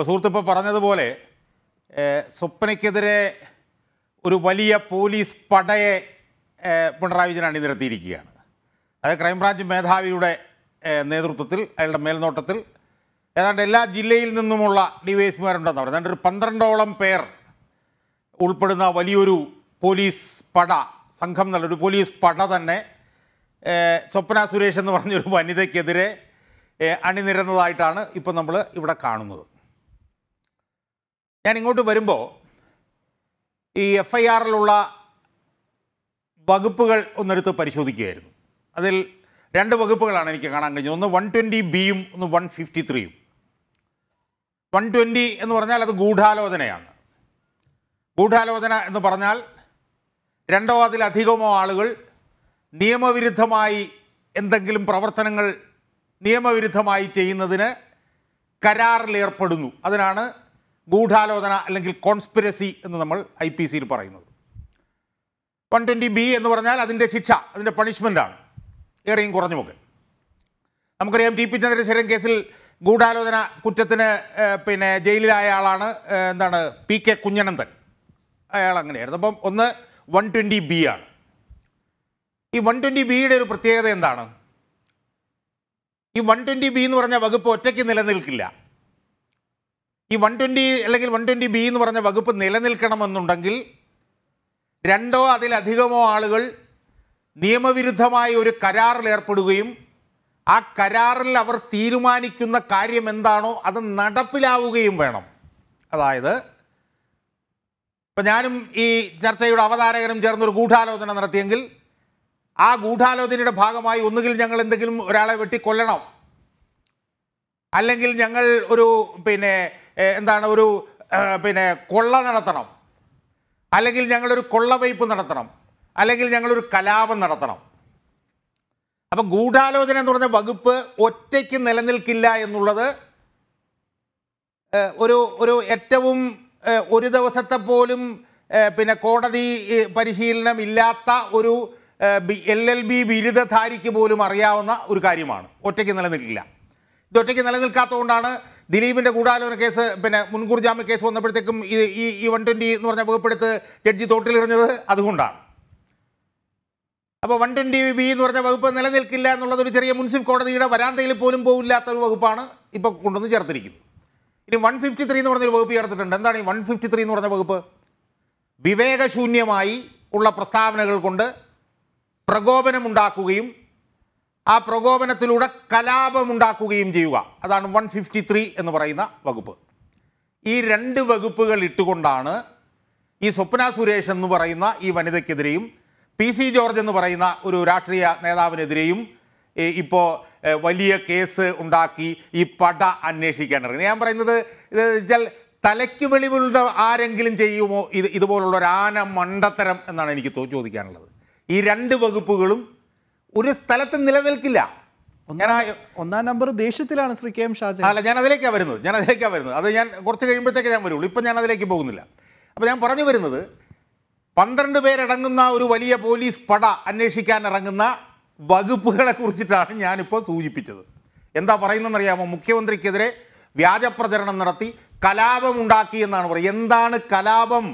ഇപ്പോൾ സുഹൃത്തിപ്പോൾ പറഞ്ഞതുപോലെ സ്വപ്നയ്ക്കെതിരെ ഒരു വലിയ പോലീസ് പടയെ പിണറായി വിജയൻ അണിനിരത്തിയിരിക്കുകയാണ് അതായത് ക്രൈംബ്രാഞ്ച് മേധാവിയുടെ നേതൃത്വത്തിൽ അയാളുടെ മേൽനോട്ടത്തിൽ ഏതാണ്ട് എല്ലാ ജില്ലയിൽ നിന്നുമുള്ള ഡിവൈഎസ്പിമാരുണ്ടെന്ന് പറയുന്നത് ഏതാണ്ട് ഒരു പന്ത്രണ്ടോളം പേർ ഉൾപ്പെടുന്ന വലിയൊരു പോലീസ് പട സംഘം എന്നുള്ള ഒരു പോലീസ് പട തന്നെ സ്വപ്ന സുരേഷ് എന്ന് പറഞ്ഞൊരു വനിതയ്ക്കെതിരെ അണിനിരന്നതായിട്ടാണ് ഇപ്പം നമ്മൾ ഇവിടെ കാണുന്നത് ഞാൻ ഇങ്ങോട്ട് വരുമ്പോൾ ഈ എഫ് ഐ ആറിലുള്ള വകുപ്പുകൾ ഒന്നെടുത്ത് പരിശോധിക്കുകയായിരുന്നു അതിൽ രണ്ട് വകുപ്പുകളാണ് എനിക്ക് കാണാൻ കഴിഞ്ഞത് ഒന്ന് വൺ ട്വൻറ്റി ബിയും ഒന്ന് വൺ ഫിഫ്റ്റി ത്രീയും വൺ ട്വൻറ്റി എന്ന് പറഞ്ഞാൽ അത് ഗൂഢാലോചനയാണ് ഗൂഢാലോചന എന്ന് പറഞ്ഞാൽ രണ്ടോ അതിലധികമോ ആളുകൾ നിയമവിരുദ്ധമായി എന്തെങ്കിലും പ്രവർത്തനങ്ങൾ നിയമവിരുദ്ധമായി ചെയ്യുന്നതിന് കരാറിലേർപ്പെടുന്നു അതിനാണ് ഗൂഢാലോചന അല്ലെങ്കിൽ കോൺസ്പിരസി എന്ന് നമ്മൾ ഐ പി സിയിൽ പറയുന്നത് വൺ ട്വൻറ്റി ബി എന്ന് പറഞ്ഞാൽ അതിൻ്റെ ശിക്ഷ അതിൻ്റെ പണിഷ്മെൻ്റാണ് ഏറെയും കുറഞ്ഞുമൊക്കെ നമുക്കറിയാം ടി പി ചന്ദ്രശേഖരൻ കേസിൽ ഗൂഢാലോചന കുറ്റത്തിന് പിന്നെ ജയിലിലായ ആളാണ് എന്താണ് പി കെ കുഞ്ഞനന്ദൻ അയാൾ അങ്ങനെയായിരുന്നു അപ്പം ഒന്ന് വൺ ട്വൻറ്റി ബി ആണ് ഈ വൺ ട്വൻറ്റി ബിയുടെ ഒരു പ്രത്യേകത എന്താണ് ഈ വൺ ട്വൻറ്റി ബി എന്ന് പറഞ്ഞ വകുപ്പ് ഒറ്റയ്ക്ക് നിലനിൽക്കില്ല ഈ വൺ ട്വൻറ്റി അല്ലെങ്കിൽ വൺ ട്വൻറ്റി ബി എന്ന് പറഞ്ഞ വകുപ്പ് നിലനിൽക്കണമെന്നുണ്ടെങ്കിൽ രണ്ടോ അതിലധികമോ ആളുകൾ നിയമവിരുദ്ധമായ ഒരു കരാറിൽ ഏർപ്പെടുകയും ആ കരാറിൽ അവർ തീരുമാനിക്കുന്ന കാര്യം എന്താണോ അത് നടപ്പിലാവുകയും വേണം അതായത് ഇപ്പം ഞാനും ഈ ചർച്ചയുടെ അവതാരകനും ചേർന്നൊരു ഗൂഢാലോചന നടത്തിയെങ്കിൽ ആ ഗൂഢാലോചനയുടെ ഭാഗമായി ഒന്നുകിൽ ഞങ്ങൾ എന്തെങ്കിലും ഒരാളെ വെട്ടിക്കൊല്ലണം അല്ലെങ്കിൽ ഞങ്ങൾ ഒരു പിന്നെ എന്താണ് ഒരു പിന്നെ കൊള്ള നടത്തണം അല്ലെങ്കിൽ ഞങ്ങളൊരു കൊള്ളവയ്പ്പ് നടത്തണം അല്ലെങ്കിൽ ഞങ്ങളൊരു കലാപം നടത്തണം അപ്പം ഗൂഢാലോചന എന്ന് പറഞ്ഞ വകുപ്പ് ഒറ്റയ്ക്ക് നിലനിൽക്കില്ല എന്നുള്ളത് ഒരു ഒരു ഏറ്റവും ഒരു ദിവസത്തെ പോലും പിന്നെ കോടതി പരിശീലനം ഇല്ലാത്ത ഒരു എൽ എൽ ബി ബിരുദധാരിക്ക് പോലും അറിയാവുന്ന ഒരു കാര്യമാണ് ഒറ്റയ്ക്ക് നിലനിൽക്കില്ല ഇത് ഒറ്റയ്ക്ക് നിലനിൽക്കാത്തതുകൊണ്ടാണ് ദിലീപിന്റെ കൂടാലോന കേസ് പിന്നെ മുൻകൂർ ജാമ്യ കേസ് വന്നപ്പോഴത്തേക്കും ഈ ഈ വൺ എന്ന് പറഞ്ഞ വകുപ്പെടുത്ത് ജഡ്ജി തോട്ടിലെറിഞ്ഞത് അതുകൊണ്ടാണ് അപ്പോൾ വൺ ട്വൻറ്റി ബി എന്ന് പറഞ്ഞ വകുപ്പ് നിലനിൽക്കില്ല എന്നുള്ളത് ഒരു ചെറിയ മുൻസിഫ് കോടതിയുടെ വരാന്തയിൽ പോലും പോകില്ലാത്ത ഒരു വകുപ്പാണ് ഇപ്പോൾ കൊണ്ടുവന്ന് ചേർത്തിരിക്കുന്നത് ഇനി വൺ ഫിഫ്റ്റി ത്രീ എന്ന് പറഞ്ഞൊരു വകുപ്പ് ചേർത്തിട്ടുണ്ട് എന്താണ് ഈ വൺ ഫിഫ്റ്റി ത്രീ എന്ന് പറഞ്ഞ വകുപ്പ് വിവേകശൂന്യമായി ഉള്ള പ്രസ്താവനകൾ കൊണ്ട് പ്രകോപനമുണ്ടാക്കുകയും ആ പ്രകോപനത്തിലൂടെ കലാപമുണ്ടാക്കുകയും ചെയ്യുക അതാണ് വൺ ഫിഫ്റ്റി ത്രീ എന്ന് പറയുന്ന വകുപ്പ് ഈ രണ്ട് വകുപ്പുകൾ ഇട്ടുകൊണ്ടാണ് ഈ സ്വപ്ന സുരേഷ് എന്ന് പറയുന്ന ഈ വനിതയ്ക്കെതിരെയും പി സി ജോർജ് എന്ന് പറയുന്ന ഒരു രാഷ്ട്രീയ നേതാവിനെതിരെയും ഇപ്പോൾ വലിയ കേസ് ഉണ്ടാക്കി ഈ പട അന്വേഷിക്കാൻ ഇറങ്ങി ഞാൻ പറയുന്നത് വെച്ചാൽ തലയ്ക്ക് വെളിവുള്ള ആരെങ്കിലും ചെയ്യുമോ ഇത് ഇതുപോലുള്ള ഒരു ആന മണ്ടത്തരം എന്നാണ് എനിക്ക് ചോദിക്കാനുള്ളത് ഈ രണ്ട് വകുപ്പുകളും ഒരു സ്ഥലത്ത് നിലനിൽക്കില്ല ഒന്നാം നമ്പർ ദേഷ്യത്തിലാണ് ശ്രീ കെ എം ഷാജ അല്ല ഞാൻ അതിലേക്കാണ് വരുന്നത് ഞാൻ അതിലേക്കാണ് വരുന്നത് അത് ഞാൻ കുറച്ച് കഴിയുമ്പോഴത്തേക്ക് ഞാൻ വരുള്ളൂ ഇപ്പം ഞാൻ അതിലേക്ക് പോകുന്നില്ല അപ്പോൾ ഞാൻ പറഞ്ഞു വരുന്നത് പന്ത്രണ്ട് പേരടങ്ങുന്ന ഒരു വലിയ പോലീസ് പട അന്വേഷിക്കാൻ ഇറങ്ങുന്ന വകുപ്പുകളെ കുറിച്ചിട്ടാണ് ഞാനിപ്പോൾ സൂചിപ്പിച്ചത് എന്താ പറയുന്നതെന്നറിയാമോ മുഖ്യമന്ത്രിക്കെതിരെ വ്യാജപ്രചരണം നടത്തി കലാപമുണ്ടാക്കി എന്നാണ് പറയുക എന്താണ് കലാപം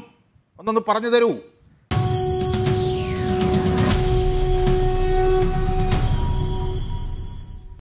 ഒന്നൊന്ന് പറഞ്ഞു തരൂ